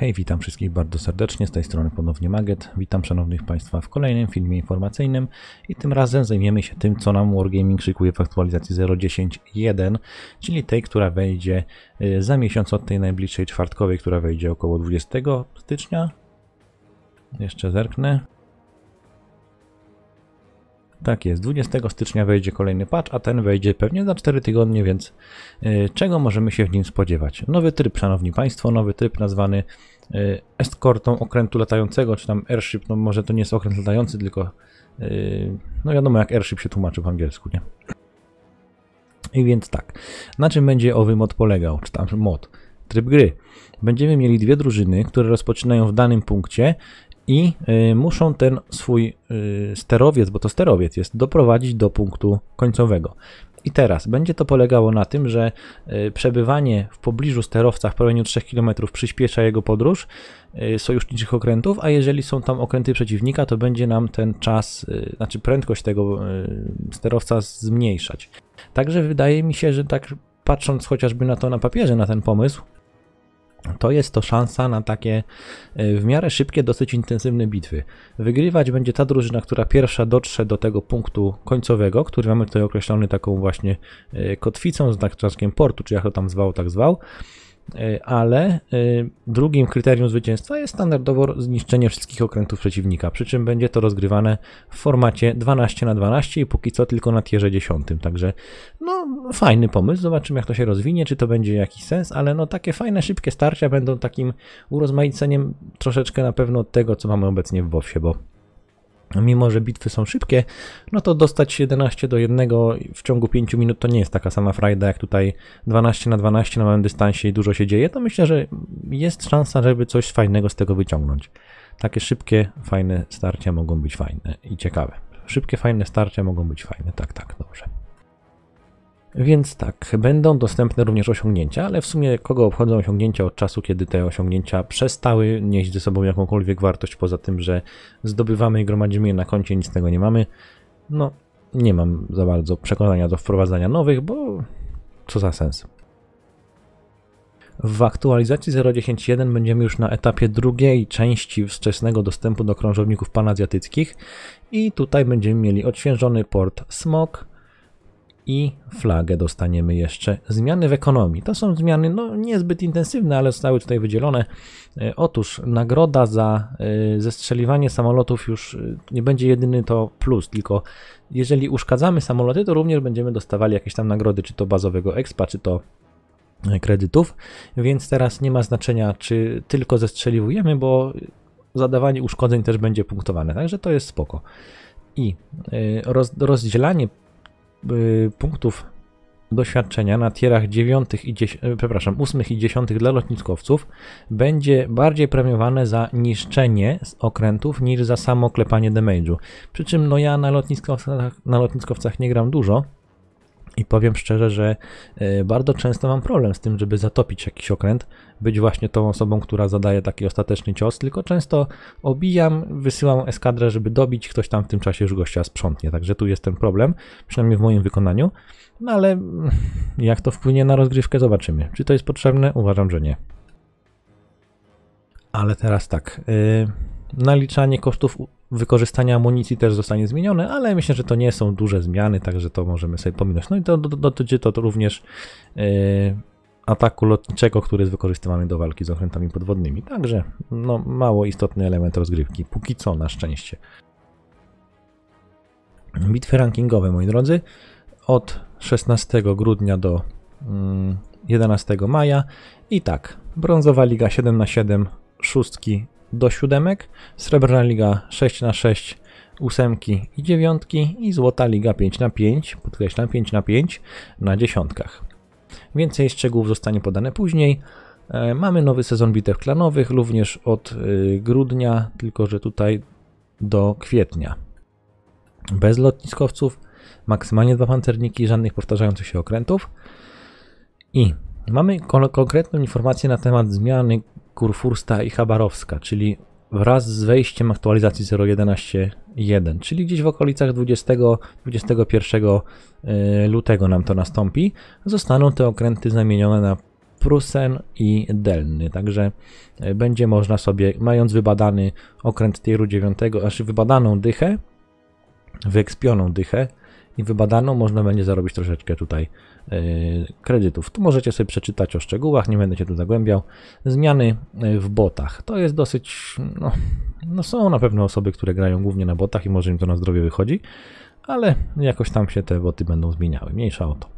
Hej, witam wszystkich bardzo serdecznie, z tej strony ponownie Maget. Witam szanownych Państwa w kolejnym filmie informacyjnym i tym razem zajmiemy się tym, co nam Wargaming szykuje w aktualizacji 0.10.1, czyli tej, która wejdzie y, za miesiąc od tej najbliższej czwartkowej, która wejdzie około 20 stycznia. Jeszcze zerknę. Tak jest, 20 stycznia wejdzie kolejny patch, a ten wejdzie pewnie za 4 tygodnie, więc y, czego możemy się w nim spodziewać? Nowy tryb, szanowni państwo, nowy tryb nazwany y, escortą okrętu latającego, czy tam airship, no może to nie jest okręt latający, tylko y, no wiadomo jak airship się tłumaczy w angielsku, nie? I więc tak, na czym będzie owy mod polegał, czy tam mod? Tryb gry. Będziemy mieli dwie drużyny, które rozpoczynają w danym punkcie i y, muszą ten swój y, sterowiec, bo to sterowiec jest, doprowadzić do punktu końcowego. I teraz będzie to polegało na tym, że y, przebywanie w pobliżu sterowca w promieniu 3 km przyspiesza jego podróż sojuszniczych okrętów, a jeżeli są tam okręty przeciwnika, to będzie nam ten czas, znaczy prędkość tego sterowca zmniejszać. Także wydaje mi się, że tak patrząc chociażby na to na papierze, na ten pomysł, to jest to szansa na takie e, w miarę szybkie, dosyć intensywne bitwy. Wygrywać będzie ta drużyna, która pierwsza dotrze do tego punktu końcowego, który mamy tutaj określony taką właśnie e, kotwicą z znaczkiem tak portu, czy jak to tam zwał, tak zwał. E, ale e, drugim kryterium zwycięstwa jest standardowo zniszczenie wszystkich okrętów przeciwnika, przy czym będzie to rozgrywane w formacie 12 na 12 i póki co tylko na tierze 10, także no fajny pomysł, zobaczymy jak to się rozwinie, czy to będzie jakiś sens, ale no takie fajne, szybkie starcia będą takim urozmaiceniem troszeczkę na pewno tego, co mamy obecnie w WoWsie, bo mimo że bitwy są szybkie, no to dostać 11 do 1 w ciągu 5 minut to nie jest taka sama frajda jak tutaj 12 na 12 na małym dystansie i dużo się dzieje, to myślę, że jest szansa, żeby coś fajnego z tego wyciągnąć. Takie szybkie, fajne starcia mogą być fajne i ciekawe. Szybkie, fajne starcia mogą być fajne, tak, tak, dobrze. Więc tak, będą dostępne również osiągnięcia, ale w sumie kogo obchodzą osiągnięcia od czasu, kiedy te osiągnięcia przestały nieść ze sobą jakąkolwiek wartość, poza tym, że zdobywamy i gromadzimy je na koncie, nic z tego nie mamy. No, nie mam za bardzo przekonania do wprowadzania nowych, bo co za sens. W aktualizacji 0.10.1 będziemy już na etapie drugiej części wczesnego dostępu do krążowników panazjatyckich i tutaj będziemy mieli odświeżony port SMOK, i flagę dostaniemy jeszcze. Zmiany w ekonomii. To są zmiany no, niezbyt intensywne, ale zostały tutaj wydzielone. E, otóż nagroda za e, zestrzeliwanie samolotów już e, nie będzie jedyny to plus, tylko jeżeli uszkadzamy samoloty, to również będziemy dostawali jakieś tam nagrody, czy to bazowego expa, czy to kredytów, więc teraz nie ma znaczenia, czy tylko zestrzeliwujemy, bo zadawanie uszkodzeń też będzie punktowane, także to jest spoko. I rozdzielanie Y, punktów doświadczenia na tierach 9 i 10, y, przepraszam, 8 i 10 dla lotniskowców będzie bardziej premiowane za niszczenie z okrętów niż za samo klepanie damage'u. Przy czym no ja na lotniskowcach, na lotniskowcach nie gram dużo, i powiem szczerze, że e, bardzo często mam problem z tym, żeby zatopić jakiś okręt, być właśnie tą osobą, która zadaje taki ostateczny cios, tylko często obijam, wysyłam eskadrę, żeby dobić, ktoś tam w tym czasie już gościa sprzątnie. Także tu jest ten problem, przynajmniej w moim wykonaniu. No ale mm, jak to wpłynie na rozgrywkę, zobaczymy. Czy to jest potrzebne? Uważam, że nie. Ale teraz tak. Yy, naliczanie kosztów wykorzystania amunicji też zostanie zmienione, ale myślę, że to nie są duże zmiany, także to możemy sobie pominąć. No i to dotyczy to, to również yy, ataku lotniczego, który jest wykorzystywany do walki z okrętami podwodnymi. Także no, mało istotny element rozgrywki, póki co na szczęście. Bitwy rankingowe, moi drodzy, od 16 grudnia do 11 mm, maja. I tak, brązowa liga 7 na 7, szóstki do siódemek, Srebrna Liga 6 na 6 ósemki i dziewiątki i Złota Liga 5 na 5 podkreślam 5 na 5 na dziesiątkach. Więcej szczegółów zostanie podane później. E, mamy nowy sezon bitew klanowych, również od e, grudnia, tylko że tutaj do kwietnia. Bez lotniskowców, maksymalnie dwa pancerniki, żadnych powtarzających się okrętów. I mamy konkretną informację na temat zmiany Kurfursta i Chabarowska, czyli wraz z wejściem aktualizacji 0.11.1, czyli gdzieś w okolicach 20-21 y, lutego nam to nastąpi, zostaną te okręty zamienione na Prusen i Delny. Także y, będzie można sobie, mając wybadany okręt tieru 9, aż wybadaną dychę, wyekspioną dychę, i wybadaną, można będzie zarobić troszeczkę tutaj e, kredytów. Tu możecie sobie przeczytać o szczegółach, nie będę się tu zagłębiał. Zmiany e, w botach. To jest dosyć, no, no są na pewno osoby, które grają głównie na botach i może im to na zdrowie wychodzi, ale jakoś tam się te boty będą zmieniały, mniejsza o to.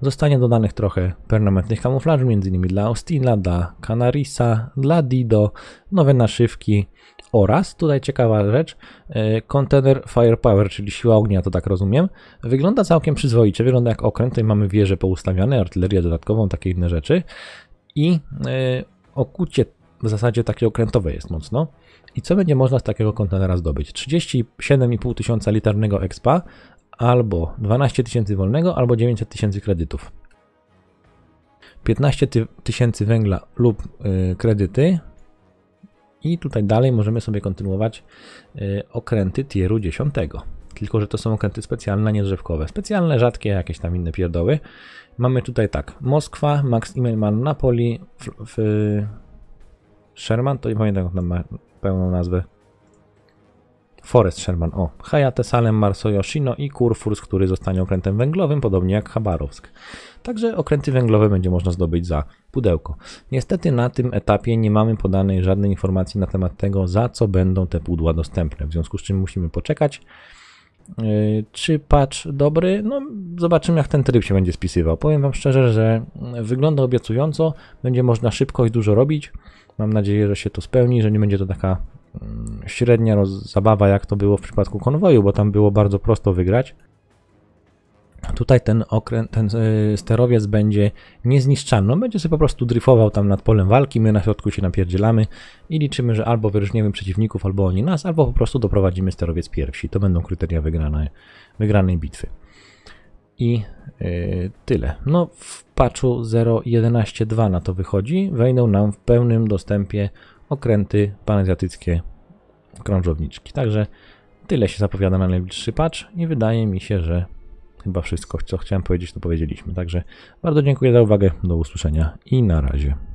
Zostanie dodanych trochę permanentnych kamuflaży, m.in. dla Austina, dla Canarisa, dla Dido, nowe naszywki, oraz, tutaj ciekawa rzecz, e, kontener firepower, czyli siła ognia, to tak rozumiem, wygląda całkiem przyzwoicie, wygląda jak okręt, tutaj mamy wieże poustawiane, artylerię dodatkową, takie inne rzeczy i e, okucie w zasadzie takie okrętowe jest mocno. I co będzie można z takiego kontenera zdobyć? 37,5 tysiąca liternego expa, albo 12 tysięcy wolnego, albo 900 tysięcy kredytów. 15 tysięcy węgla lub e, kredyty, i tutaj dalej możemy sobie kontynuować y, okręty tieru 10. Tylko, że to są okręty specjalne, nie drzewkowe. Specjalne, rzadkie, jakieś tam inne pierdoły. Mamy tutaj tak, Moskwa, Max Immelman, Napoli, Sherman, to nie pamiętam jak ma pełną nazwę. Forest Sherman, o, Hayate Salem, Marso Yoshino i Kurfurs, który zostanie okrętem węglowym, podobnie jak Chabarowsk. Także okręty węglowe będzie można zdobyć za pudełko. Niestety na tym etapie nie mamy podanej żadnej informacji na temat tego, za co będą te pudła dostępne, w związku z czym musimy poczekać. Yy, czy patch dobry? No, zobaczymy, jak ten tryb się będzie spisywał. Powiem Wam szczerze, że wygląda obiecująco, będzie można szybko i dużo robić. Mam nadzieję, że się to spełni, że nie będzie to taka średnia roz- zabawa, jak to było w przypadku konwoju, bo tam było bardzo prosto wygrać. Tutaj ten, ten e, sterowiec będzie niezniszczalny. On będzie sobie po prostu dryfował tam nad polem walki, my na środku się napierdzielamy i liczymy, że albo wyróżniemy przeciwników, albo oni nas, albo po prostu doprowadzimy sterowiec pierwsi. To będą kryteria wygrane, wygranej bitwy. I yy, tyle. No w patchu 0.11.2 na to wychodzi. Wejdą nam w pełnym dostępie okręty panazjatyckie krążowniczki. Także tyle się zapowiada na najbliższy patch i wydaje mi się, że chyba wszystko, co chciałem powiedzieć, to powiedzieliśmy. Także bardzo dziękuję za uwagę, do usłyszenia i na razie.